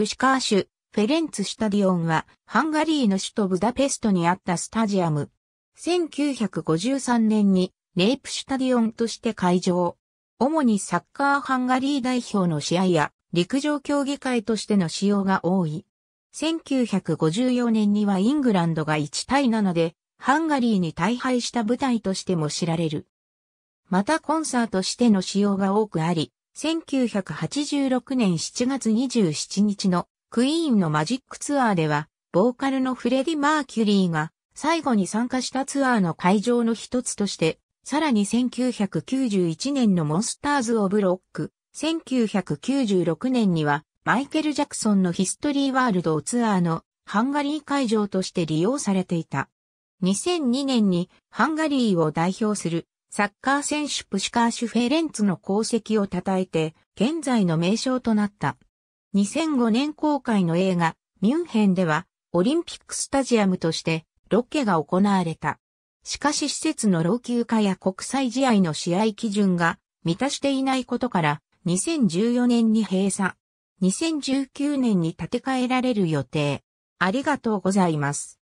クシカーシュ、フェレンツシタディオンは、ハンガリーの首都ブダペストにあったスタジアム。1953年に、レイプシュタディオンとして会場。主にサッカーハンガリー代表の試合や、陸上競技会としての使用が多い。1954年にはイングランドが1対7で、ハンガリーに大敗した舞台としても知られる。またコンサートしての使用が多くあり、1986年7月27日のクイーンのマジックツアーでは、ボーカルのフレディ・マーキュリーが最後に参加したツアーの会場の一つとして、さらに1991年のモンスターズ・オブ・ロック、1996年にはマイケル・ジャクソンのヒストリー・ワールドツアーのハンガリー会場として利用されていた。2002年にハンガリーを代表するサッカー選手プシカーシュフェレンツの功績を称えて、現在の名称となった。2005年公開の映画、ミュンヘンでは、オリンピックスタジアムとして、ロケが行われた。しかし施設の老朽化や国際試合の試合基準が満たしていないことから、2014年に閉鎖。2019年に建て替えられる予定。ありがとうございます。